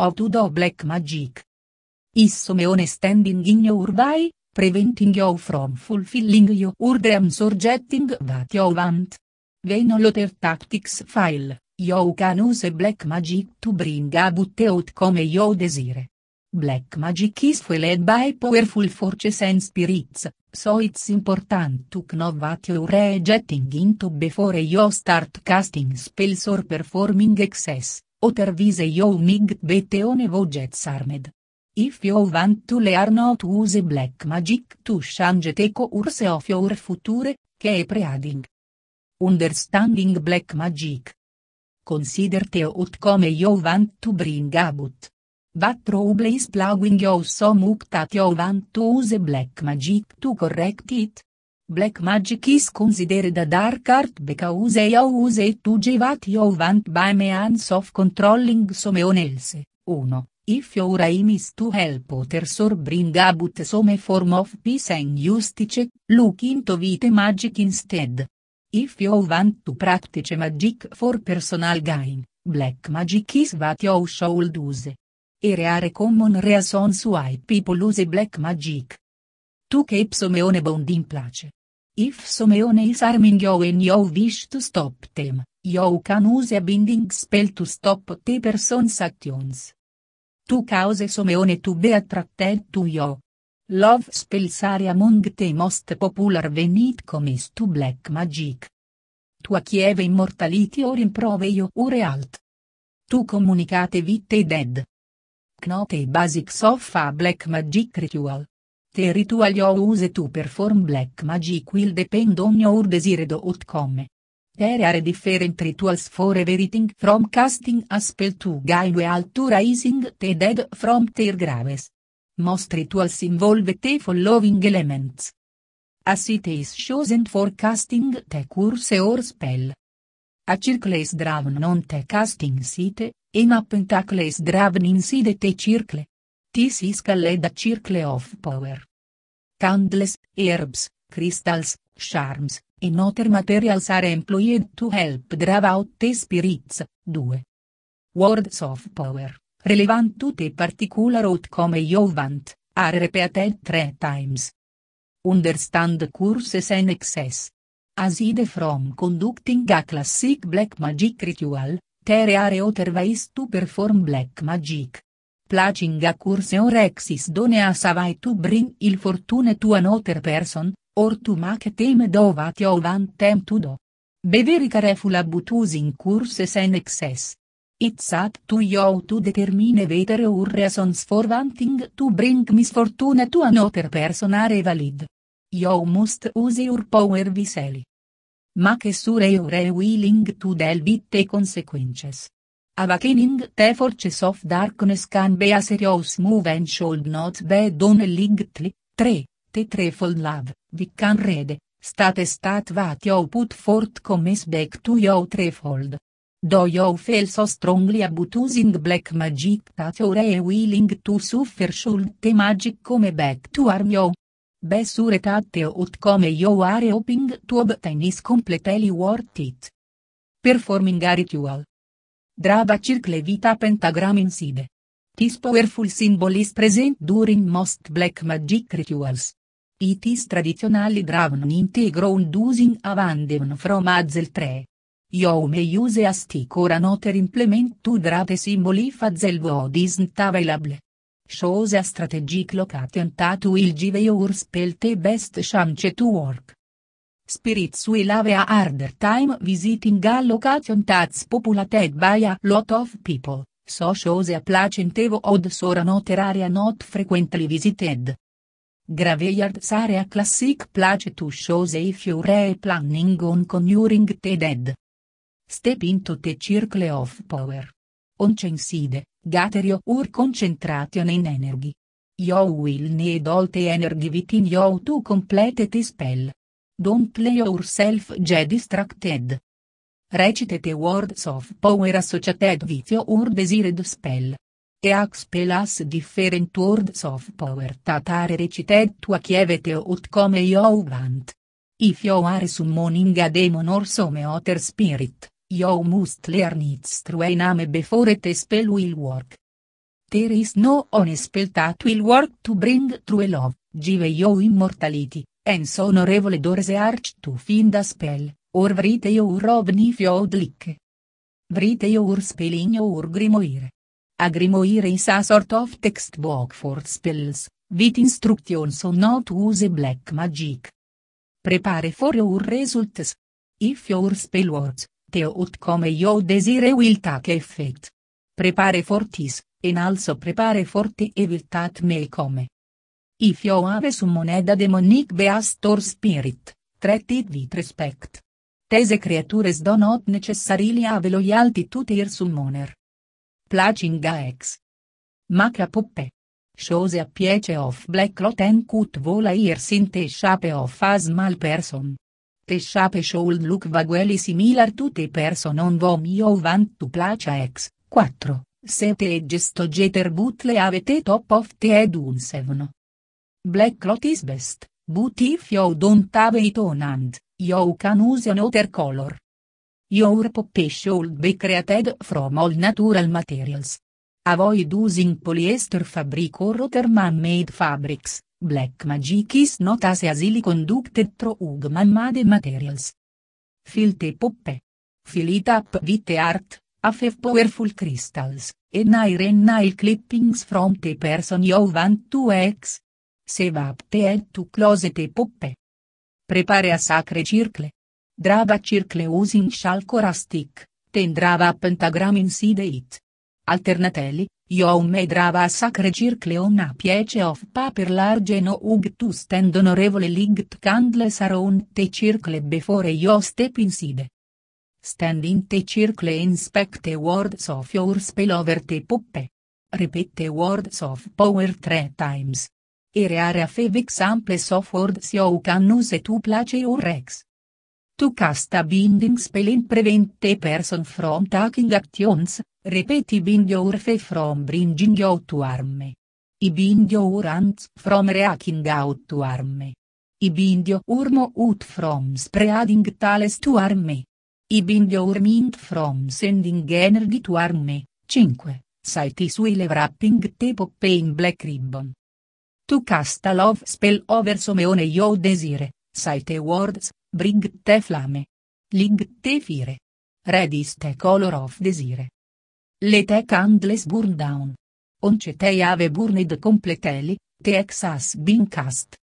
How to do black magic. Is someone standing in your way, preventing you from fulfilling your dreams or getting what you want? When lotter tactics file, you can use black magic to bring about outcome you desire. Black magic is fueled by powerful forces and spirits, so it's important to know what you're getting into before you start casting spells or performing excess. Otervise you migt beteone vogets armed. If you want to learn how to use black magic to change the urse of your future, che preading. Understanding black magic. Consider the outcome you want to bring about. But trouble is plowing you so much that you want to use black magic to correct it. Black Magic is considered a dark art because they use it to give what you want by means of controlling someone else. 1. If your aim is to help others or bring about some form of peace and justice, look into vite magic instead. If you want to practice magic for personal gain, black magic is what you should use. Here are common reasons why people use black magic. To keep someone bound in place. If someone is arming you and you wish to stop them, you can use a binding spell to stop the person's actions. To cause someone to be attracted to you. Love spells are among the most popular when it comes to black magic. To achieve immortality or improve your health. To communicate with the dead. Note basics of a black magic ritual. Te ritual you use to perform black magic will depend on your desired outcome. There are different rituals for everything from casting a spell to guide to raising the dead from their graves. Most rituals involve the following elements. As it is chosen for casting the curse or spell. A circle is drawn on the casting site, and a pentacle is drawn inside the circle. This is called a circle of power. Candles, herbs, crystals, charms, and other materials are employed to help drive out the spirits. 2. Words of power, relevant to the particular outcome you want, are repeated three times. Understand curses and excess. Aside from conducting a classic black magic ritual, there are other ways to perform black magic placing a placinga curseo rexis donea savai tu bring il fortune tu anoter person, or tu mac teme dovatio vantem do. Beverica refula butus in curse sen excess. It's up to you to determine vetere urreasons forvanting to bring misfortune tu person are valid. You must use your power viseli. Ma che sure ore willing tu del bitte consequences. Awakening the Forces of Darkness can be a serious move and should not be done lightly. 3. The threefold love, we can read, state stat what you put forth comes back to you threefold. Do you feel so strongly about using black magic that you are willing to suffer should the magic come back to arm you? Be sure that the outcome you are hoping to obtain is completely worth it. Performing a ritual Drava circle vita pentagram inside. This powerful symbol is present during most black magic rituals. It is traditionally drawn into ground using a vandemon from Azel 3. You may use a stick or another implement to draw the symbol if Hazel wood isn't available. Shows a strategic location that will give your spell the best chance to work. Spirits will have a harder time visiting a location that's populated by a lot of people, so shows a placentevo odds sora noter area not frequently visited. Graveyards are a classic place to shows if you're planning on conjuring the dead. Step into the circle of power. On conside, gather your concentration in energy. You will need all the energy within you to complete the spell. Don't play yourself get distracted. Recitate words of power associated with your desired spell. E Eax pelas different words of power that are recited to a ut come you want. If you are summoning a demon or some other spirit, you must learn its true name before the spell will work. There is no one spell that will work to bring true love, give you immortality, Enso onorevole Dorse Arch tu fin da spell, or vrite io ur ovni fiodlik. Vrite io ur speligno ur grimoire. Agrimoire is a sort of textbook for spells, with instructions on not use black magic. Prepare for your results. If your spell works, the outcome you desire will take effect. Prepare for this, and also prepare for the evil that may come. If you have some moneda demonic beast or spirit, treat it with respect. These creatures do not necessarily have loyalty to their summoner. Placinga ex. Maca poppe. Shows a piece of black cloth and cut volairs in the shape of a small person. The shape should look vaguely similar to the person on whom you want to place ex. 4. Sete e gesto getter butle avete top of the head 7. Black cloth is best, but if you don't have it on hand, you can use another color. Your poppy should be created from all natural materials. Avoid using polyester fabric or other man-made fabrics, black magic is not as easily conducted through man-made materials. Filte poppe. Fill it up with art, have powerful crystals, and iron nail clippings from the person you want to ex. Save up te e tu close the poppe. Prepare a sacre circle. Drava circle using shalcora stick, ten drava pentagram inside it. Alternateli, io me drava a sacre circle on a piece of paper large no ug to stand onorevole light candles around te circle before yo step inside. Stand in te circle inspect the words of your spell over te poppe. Repeat words of power three times ire are fe big sample software si you can use to place your rex. Tu casta binding spell in prevent a person from taking actions, repeti bind your fe from bringing out to arme. I bind your hands from reacting out to arme. I bind your mouth from spreading tales to arme. I bind your mind from sending energy to arme. 5. Site sui le wrapping tape in black ribbon. To cast a love spell over someone you desire, sight words, bring te flame. Ling te fire. Redis te color of desire. Le te candles burn down. Once te ave burned completely, te ex has been cast.